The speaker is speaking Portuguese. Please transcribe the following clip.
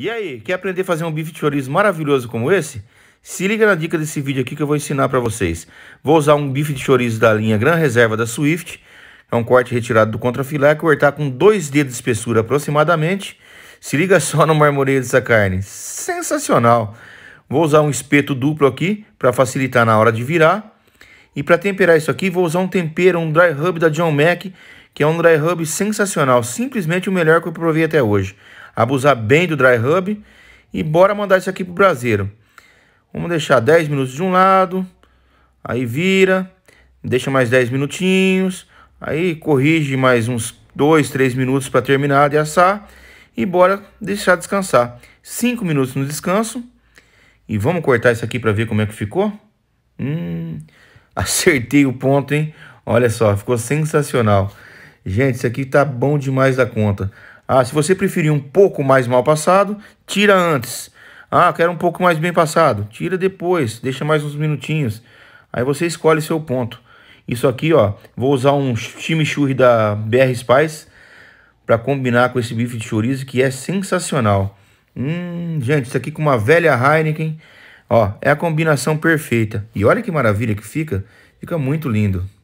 E aí, quer aprender a fazer um bife de chorizo maravilhoso como esse? Se liga na dica desse vídeo aqui que eu vou ensinar para vocês. Vou usar um bife de chorizo da linha Gran Reserva da Swift. É um corte retirado do contrafilé, cortar com dois dedos de espessura aproximadamente. Se liga só no marmoreio dessa carne. Sensacional! Vou usar um espeto duplo aqui para facilitar na hora de virar. E para temperar isso aqui, vou usar um tempero, um dry rub da John Mack, que é um dry rub sensacional. Simplesmente o melhor que eu provei até hoje abusar bem do dry rub e bora mandar isso aqui pro braseiro. Vamos deixar 10 minutos de um lado, aí vira, deixa mais 10 minutinhos, aí corrige mais uns 2, 3 minutos para terminar de assar e bora deixar descansar. 5 minutos no descanso e vamos cortar isso aqui para ver como é que ficou. Hum, acertei o ponto, hein? Olha só, ficou sensacional. Gente, isso aqui tá bom demais da conta. Ah, se você preferir um pouco mais mal passado, tira antes. Ah, quero um pouco mais bem passado. Tira depois, deixa mais uns minutinhos. Aí você escolhe seu ponto. Isso aqui, ó, vou usar um chimichurri da BR Spice para combinar com esse bife de chorizo que é sensacional. Hum, gente, isso aqui com uma velha Heineken, ó, é a combinação perfeita. E olha que maravilha que fica, fica muito lindo.